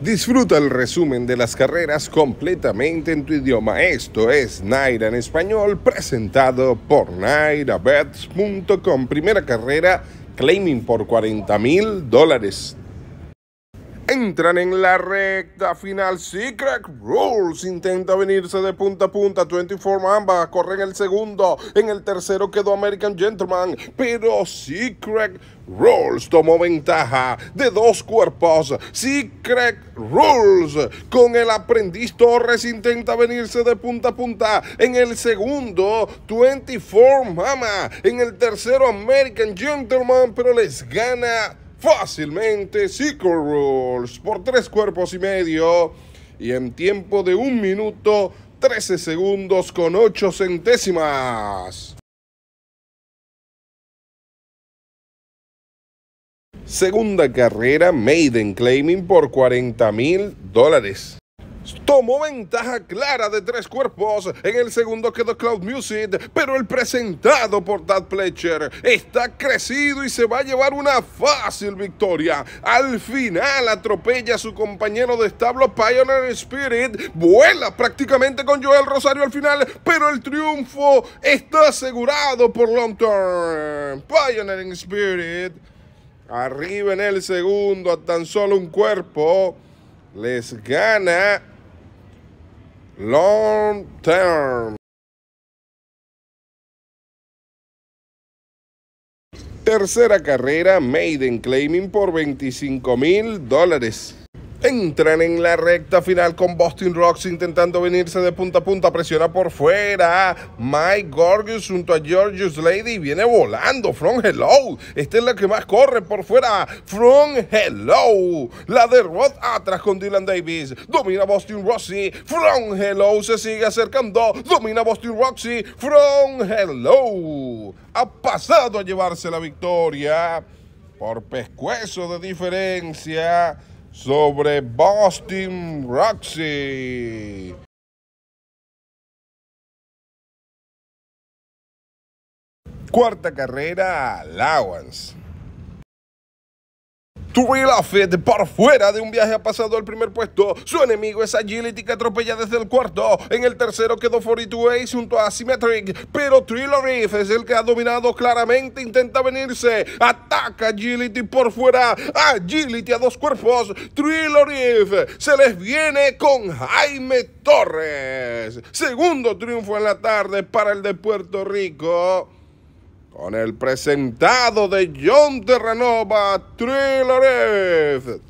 Disfruta el resumen de las carreras completamente en tu idioma. Esto es Naira en español, presentado por nairabets.com. Primera carrera, claiming por 40 mil dólares. Entran en la recta final. Secret Rules intenta venirse de punta a punta. 24 Mamba corre en el segundo. En el tercero quedó American Gentleman. Pero Secret Rules tomó ventaja de dos cuerpos. Secret Rules con el aprendiz Torres intenta venirse de punta a punta. En el segundo, 24 Mama. En el tercero, American Gentleman. Pero les gana fácilmente Secret Rules por tres cuerpos y medio y en tiempo de un minuto 13 segundos con 8 centésimas. Segunda carrera Maiden Claiming por 40 mil dólares tomó ventaja clara de tres cuerpos. En el segundo quedó Cloud Music, pero el presentado por Dad Pletcher está crecido y se va a llevar una fácil victoria. Al final atropella a su compañero de establo Pioneer Spirit, vuela prácticamente con Joel Rosario al final, pero el triunfo está asegurado por Long Term. Pioneer Spirit. Arriba en el segundo a tan solo un cuerpo. Les gana long term. Tercera carrera, Maiden Claiming por 25 mil dólares. Entran en la recta final con Boston Rocks intentando venirse de punta a punta. Presiona por fuera. Mike Gorgius junto a Georgius Lady viene volando. From Hello. Esta es la que más corre por fuera. From Hello. La de Roth atrás con Dylan Davis. Domina Boston Roxy. From Hello se sigue acercando. Domina Boston Roxy. From Hello. Ha pasado a llevarse la victoria. Por pescuezo de diferencia sobre Boston Roxy. Cuarta carrera, Allowance. True fe por fuera de un viaje ha pasado al primer puesto. Su enemigo es Agility que atropella desde el cuarto. En el tercero quedó 42 a junto a Symmetric. Pero Triller es el que ha dominado claramente. Intenta venirse. Ataca Agility por fuera. Agility a dos cuerpos. Triller se les viene con Jaime Torres. Segundo triunfo en la tarde para el de Puerto Rico con el presentado de John Terranova Trillarev.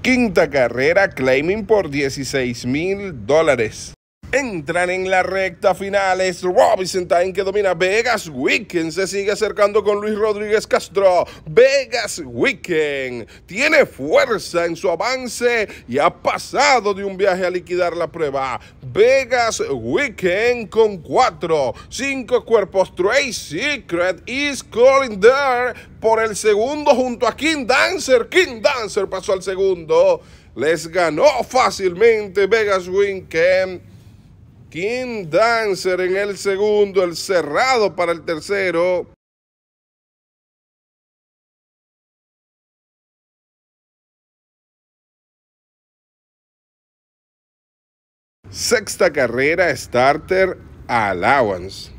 Quinta carrera claiming por 16 mil dólares. Entran en la recta final. Es Robinson Time que domina. Vegas Weekend se sigue acercando con Luis Rodríguez Castro. Vegas Weekend tiene fuerza en su avance y ha pasado de un viaje a liquidar la prueba. Vegas Weekend con cuatro, cinco cuerpos. Trey Secret is calling there por el segundo junto a King Dancer. King Dancer pasó al segundo. Les ganó fácilmente Vegas Weekend King Dancer en el segundo, el cerrado para el tercero. Sexta carrera, starter allowance.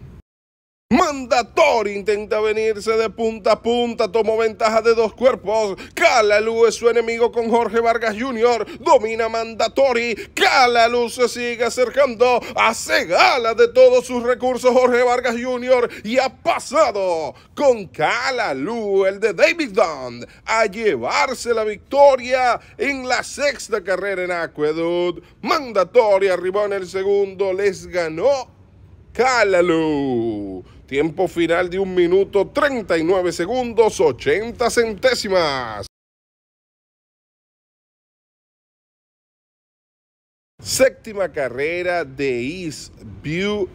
Mandatori intenta venirse de punta a punta, tomó ventaja de dos cuerpos. Calalú es su enemigo con Jorge Vargas Jr. Domina Mandatory. Calalú se sigue acercando. Hace gala de todos sus recursos Jorge Vargas Jr. Y ha pasado con Calalú, el de David Dunn, a llevarse la victoria en la sexta carrera en Aqueduct. Mandatory arribó en el segundo, les ganó Calalú. Tiempo final de 1 minuto 39 segundos 80 centésimas. Séptima carrera de East View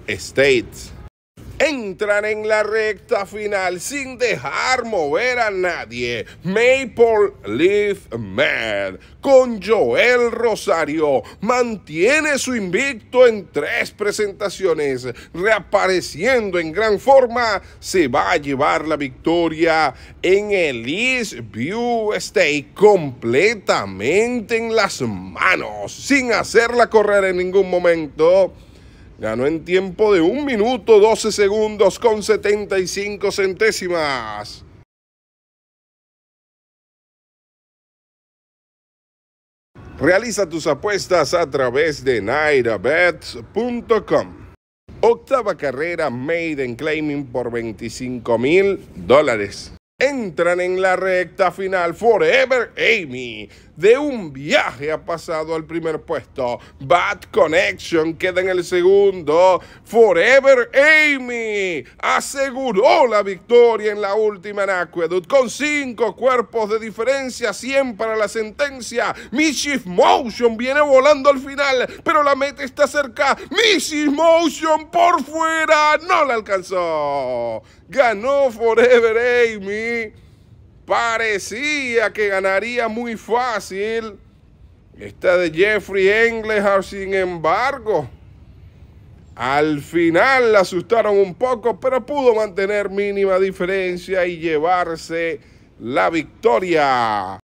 entran en la recta final sin dejar mover a nadie. Maple Leaf Man con Joel Rosario mantiene su invicto en tres presentaciones. Reapareciendo en gran forma, se va a llevar la victoria en el East View State completamente en las manos, sin hacerla correr en ningún momento ganó en tiempo de 1 minuto 12 segundos con 75 centésimas. Realiza tus apuestas a través de nairabets.com. Octava carrera Made in Claiming por 25 mil dólares. Entran en la recta final Forever Amy de un viaje ha pasado al primer puesto. Bad Connection queda en el segundo. Forever Amy aseguró la victoria en la última en Aqueduct con cinco cuerpos de diferencia, 100 para la sentencia. Mischief Motion viene volando al final, pero la meta está cerca. Mischief Motion por fuera no la alcanzó. Ganó Forever Amy parecía que ganaría muy fácil. Esta de Jeffrey Englehart, ah, sin embargo, al final la asustaron un poco, pero pudo mantener mínima diferencia y llevarse la victoria.